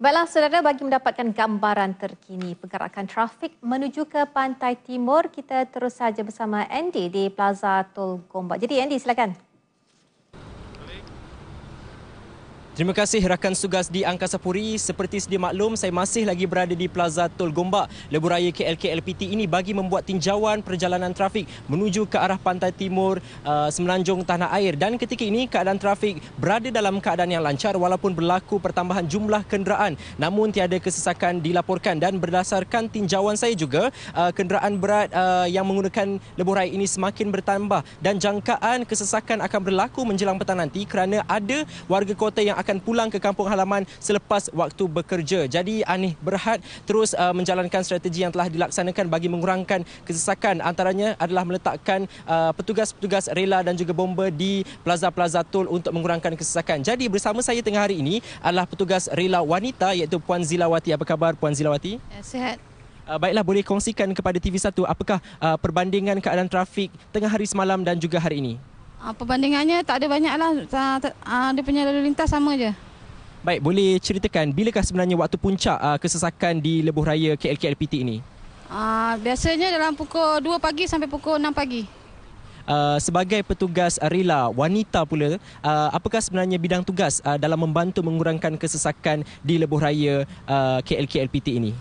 Baiklah saudara bagi mendapatkan gambaran terkini pergerakan trafik menuju ke pantai timur kita terus saja bersama Andy di Plaza Tol Gombak. Jadi Andy silakan. Terima kasih rakan sugas di Angkasa Puri. Seperti sedia maklum, saya masih lagi berada di Plaza Tol Gombak. Lebuh Raya KLKLPT ini bagi membuat tinjauan perjalanan trafik menuju ke arah pantai timur uh, semenanjung tanah air. Dan ketika ini, keadaan trafik berada dalam keadaan yang lancar walaupun berlaku pertambahan jumlah kenderaan. Namun, tiada kesesakan dilaporkan. Dan berdasarkan tinjauan saya juga, uh, kenderaan berat uh, yang menggunakan Lebuh Raya ini semakin bertambah. Dan jangkaan kesesakan akan berlaku menjelang petang nanti kerana ada warga kota yang akan pulang ke kampung halaman selepas waktu bekerja. Jadi Anih Berhad terus uh, menjalankan strategi yang telah dilaksanakan bagi mengurangkan kesesakan antaranya adalah meletakkan uh, petugas-petugas rela dan juga bomba di plaza-plaza tol untuk mengurangkan kesesakan. Jadi bersama saya tengah hari ini adalah petugas rela wanita iaitu Puan Zilawati. Apa khabar Puan Zilawati? Ya, sihat. Uh, baiklah, boleh kongsikan kepada TV1 apakah uh, perbandingan keadaan trafik tengah hari semalam dan juga hari ini? Ah, perbandingannya tak ada banyak lah. Uh, ah, dia punya lalu lintas sama je. Baik, boleh ceritakan bilakah sebenarnya waktu puncak ah, kesesakan di Lebuh Raya KLKLPT ini? biasanya dalam pukul 2 pagi sampai pukul 6 pagi. sebagai petugas rela wanita pula, apakah sebenarnya bidang tugas dalam membantu mengurangkan kesesakan di Lebuh Raya uh, KLKLPT ini?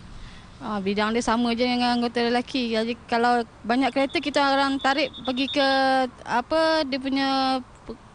Ah, bidang dia sama je dengan anggota lelaki. Jadi kalau banyak kereta kita orang tarik pergi ke apa dia punya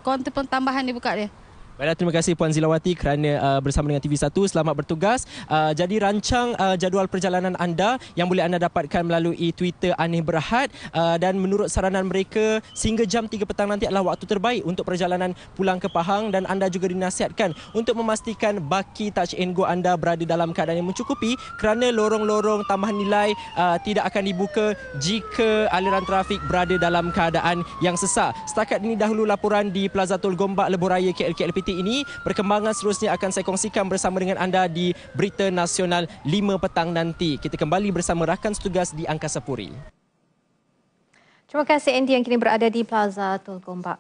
kaunter pun tambahan dia buka dia. Baiklah, terima kasih Puan Zilawati kerana uh, bersama dengan TV1. Selamat bertugas. Uh, jadi, rancang uh, jadual perjalanan anda yang boleh anda dapatkan melalui Twitter Aneh Berhad. Uh, dan menurut saranan mereka, sehingga jam 3 petang nanti adalah waktu terbaik untuk perjalanan pulang ke Pahang. Dan anda juga dinasihatkan untuk memastikan baki touch and go anda berada dalam keadaan yang mencukupi kerana lorong-lorong tambahan nilai uh, tidak akan dibuka jika aliran trafik berada dalam keadaan yang sesak. Setakat ini dahulu laporan di Plaza Tol Gombak, Leboraya, KLKLPT titik ini. Perkembangan seterusnya akan saya kongsikan bersama dengan anda di Berita Nasional 5 petang nanti. Kita kembali bersama rakan setugas di Angkasa Puri. Terima kasih Andy yang kini berada di Plaza Tul Gombak.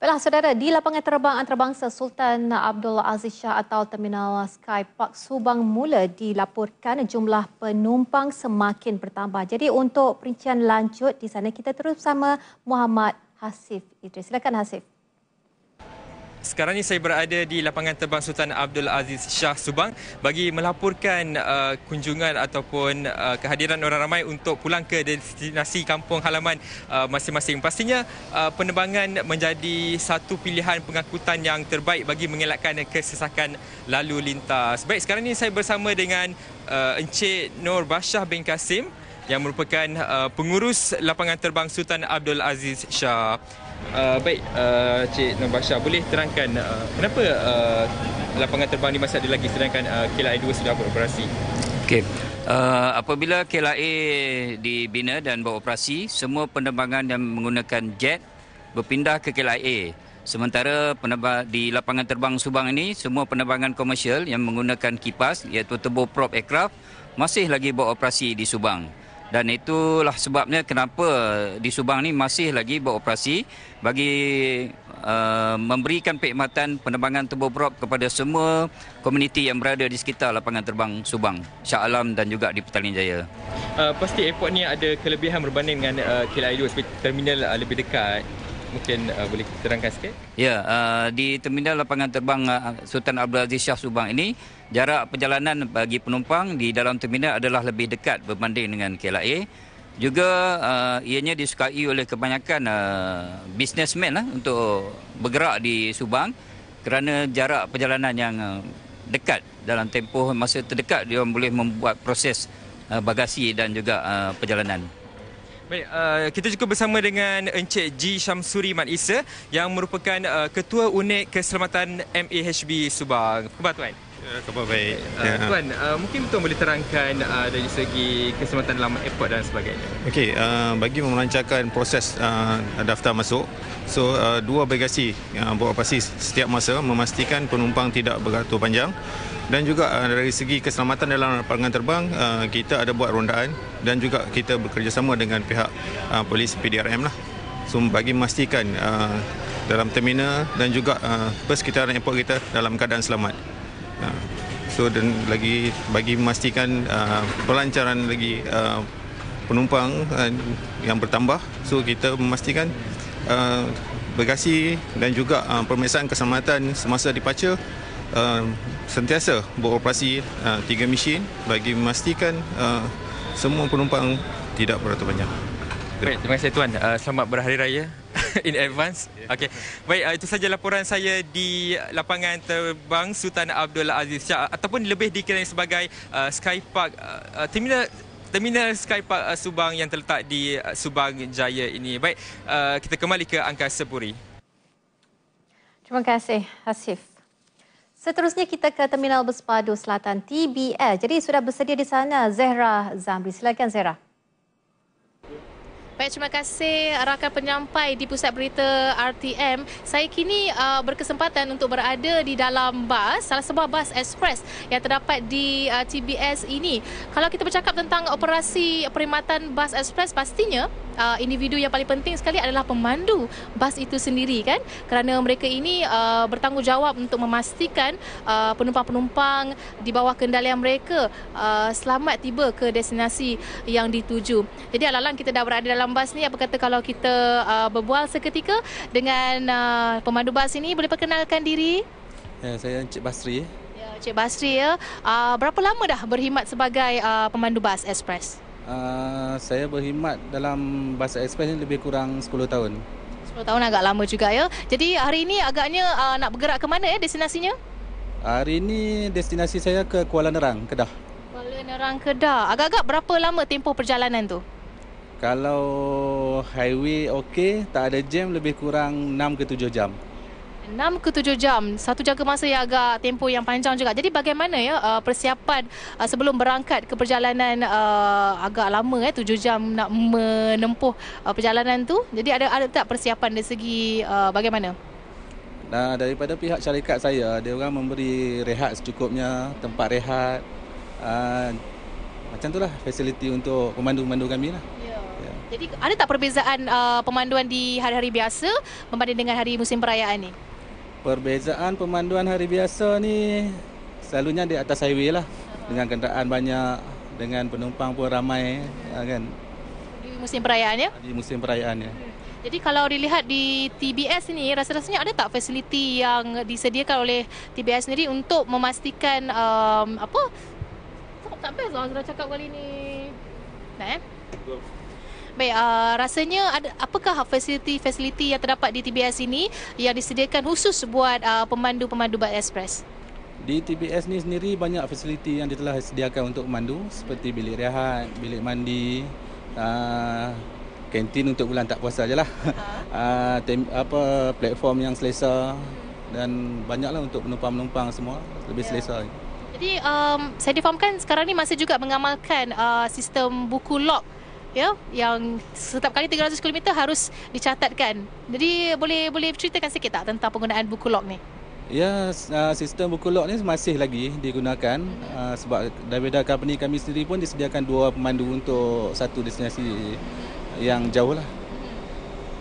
Baiklah saudara, di lapangan terbang antarabangsa Sultan Abdul Aziz Shah atau Terminal Sky Park Subang mula dilaporkan jumlah penumpang semakin bertambah. Jadi untuk perincian lanjut di sana kita terus bersama Muhammad Hasif Idris. Silakan Hasif. Sekarang ini saya berada di lapangan terbang Sultan Abdul Aziz Shah Subang bagi melaporkan uh, kunjungan ataupun uh, kehadiran orang ramai untuk pulang ke destinasi kampung halaman uh, masing-masing. Pastinya uh, penerbangan menjadi satu pilihan pengangkutan yang terbaik bagi mengelakkan kesesakan lalu lintas. Baik, sekarang ini saya bersama dengan uh, Encik Nur Bashah bin Kasim yang merupakan uh, pengurus lapangan terbang Sultan Abdul Aziz Shah. Uh, baik, uh, Cik Nur Basha, boleh terangkan uh, kenapa uh, lapangan terbang di masa ada lagi sedangkan uh, KLIA 2 sudah beroperasi? Okey. Uh, apabila KLIA dibina dan beroperasi, semua penerbangan yang menggunakan jet berpindah ke KLIA. Sementara di lapangan terbang Subang ini, semua penerbangan komersial yang menggunakan kipas iaitu turboprop aircraft masih lagi beroperasi di Subang dan itulah sebabnya kenapa di Subang ni masih lagi beroperasi bagi uh, memberikan perkhidmatan penerbangan turbo prop kepada semua komuniti yang berada di sekitar lapangan terbang Subang, Shah Alam dan juga di Petaling Jaya. Uh, pasti airport ni ada kelebihan berbanding dengan uh, KLIA2 terminal uh, lebih dekat mungkin uh, boleh terangkan sikit? Ya, uh, di terminal lapangan terbang uh, Sultan Abdul Aziz Shah Subang ini, jarak perjalanan bagi penumpang di dalam terminal adalah lebih dekat berbanding dengan KLIA. Juga uh, ianya disukai oleh kebanyakan uh, businessman uh, untuk bergerak di Subang kerana jarak perjalanan yang uh, dekat dalam tempoh masa terdekat dia boleh membuat proses uh, bagasi dan juga uh, perjalanan. Baik, uh, kita juga bersama dengan Encik G. Syamsuri Mat Isa yang merupakan uh, Ketua Unit Keselamatan MAHB Subang. Apa Tuan? Eh, khabar baik. Uh, ya. Eh, Tuan, uh, mungkin Tuan boleh terangkan uh, dari segi kesempatan dalam airport dan sebagainya. Okey, uh, bagi memelancarkan proses uh, daftar masuk, so uh, dua bagasi yang uh, bawa pasti setiap masa memastikan penumpang tidak beratur panjang dan juga dari segi keselamatan dalam lapangan terbang kita ada buat rondaan dan juga kita bekerjasama dengan pihak polis PDRM lah so bagi memastikan dalam terminal dan juga persekitaran airport kita dalam keadaan selamat So dan lagi bagi memastikan uh, pelancaran lagi uh, penumpang uh, yang bertambah. So kita memastikan uh, Bekasi dan juga uh, pemeriksaan keselamatan semasa dipaca uh, sentiasa beroperasi uh, tiga mesin bagi memastikan uh, semua penumpang tidak beratur banyak. Baik, terima kasih tuan. Uh, selamat berhari raya. in advance. Okey. Baik, uh, itu saja laporan saya di lapangan terbang Sultan Abdul Aziz Shah ataupun lebih dikenali sebagai uh, Sky Park uh, uh Terminal Terminal Sky Park uh, Subang yang terletak di uh, Subang Jaya ini. Baik, uh, kita kembali ke Angkasa Puri. Terima kasih, Hasif. Seterusnya kita ke Terminal Bespadu Selatan TBL. Jadi sudah bersedia di sana Zehra Zamri. Silakan Zehra. Baik, terima kasih rakan penyampai di pusat berita RTM. Saya kini uh, berkesempatan untuk berada di dalam bas, salah sebuah bas ekspres yang terdapat di uh, TBS ini. Kalau kita bercakap tentang operasi perkhidmatan bas ekspres, pastinya uh, individu yang paling penting sekali adalah pemandu bas itu sendiri kan kerana mereka ini uh, bertanggungjawab untuk memastikan uh, penumpang-penumpang di bawah kendalian mereka uh, selamat tiba ke destinasi yang dituju. Jadi alang-alang kita dah berada dalam bas ni apa kata kalau kita uh, berbual seketika dengan uh, pemandu bas ini boleh perkenalkan diri? Ya saya Encik Basri. Ya Encik Basri ya. Uh, berapa lama dah berkhidmat sebagai uh, pemandu bas ekspres? Ah, saya berkhidmat dalam Bahasa Express ni lebih kurang 10 tahun. 10 tahun agak lama juga ya. Jadi hari ini agaknya uh, nak bergerak ke mana ya destinasinya? Hari ini destinasi saya ke Kuala Nerang, Kedah. Kuala Nerang, Kedah. Agak-agak berapa lama tempoh perjalanan tu? Kalau highway okey, tak ada jam lebih kurang 6 ke 7 jam. Enam ke tujuh jam satu jangka masa yang agak tempoh yang panjang juga. Jadi bagaimana ya uh, persiapan uh, sebelum berangkat ke perjalanan uh, agak lama eh tujuh jam nak menempuh perjalanan tu. Jadi ada ada tak persiapan dari segi bagaimana? Nah, daripada pihak syarikat saya, dia orang memberi rehat secukupnya, tempat rehat. Ah, macam tu lah fasiliti untuk pemandu-pemandu kami lah. Ya. Ya. Jadi ada tak perbezaan uh, pemanduan di hari-hari biasa berbanding dengan hari musim perayaan ini? Perbezaan pemanduan hari biasa ni selalunya di atas highway lah. Dengan kenderaan banyak, dengan penumpang pun ramai ya kan. Di musim perayaan ya? Di musim perayaan ya. Hmm. Jadi kalau dilihat di TBS ni rasa-rasanya ada tak fasiliti yang disediakan oleh TBS sendiri untuk memastikan um, apa? Tak, tak best lah saya cakap kali ni. Nah, eh? Baik, uh, rasanya ada, apakah fasiliti-fasiliti yang terdapat di TBS ini yang disediakan khusus buat uh, pemandu-pemandu Bat ekspres? Di TBS ni sendiri banyak fasiliti yang telah disediakan untuk pemandu seperti bilik rehat, bilik mandi, uh, kantin untuk bulan tak puasa je lah. Ha. Uh, apa, platform yang selesa dan banyaklah untuk penumpang-penumpang semua lebih yeah. selesa. Jadi um, saya difahamkan sekarang ni masih juga mengamalkan uh, sistem buku log ya yang setiap kali 300 km harus dicatatkan. Jadi boleh boleh ceritakan sikit tak tentang penggunaan buku log ni? Ya, uh, sistem buku log ni masih lagi digunakan hmm. sebab daripada company kami sendiri pun disediakan dua pemandu untuk satu destinasi yang jauh lah.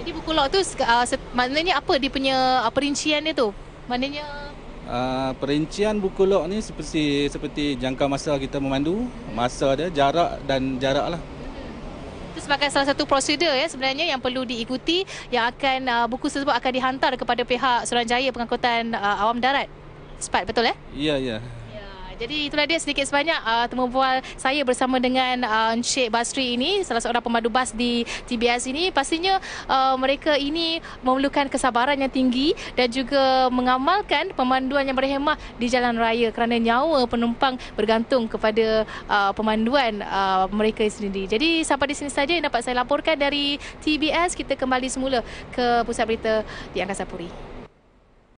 Jadi buku log tu uh, maknanya apa dia punya perincian dia tu? Maknanya Uh, perincian buku log ni seperti seperti jangka masa kita memandu, masa dia, jarak dan jarak lah. Itu sebagai salah satu prosedur ya sebenarnya yang perlu diikuti yang akan uh, buku tersebut akan dihantar kepada pihak Suruhanjaya Pengangkutan uh, Awam Darat. Sepat betul eh? Ya ya. ya. Jadi itulah dia sedikit sebanyak uh, temu bual saya bersama dengan uh, Encik Basri ini salah seorang pemandu bas di TBS ini. Pastinya uh, mereka ini memerlukan kesabaran yang tinggi dan juga mengamalkan pemanduan yang berhemah di jalan raya kerana nyawa penumpang bergantung kepada uh, pemanduan uh, mereka sendiri. Jadi sampai di sini saja yang dapat saya laporkan dari TBS. Kita kembali semula ke pusat berita di Angkasa Puri.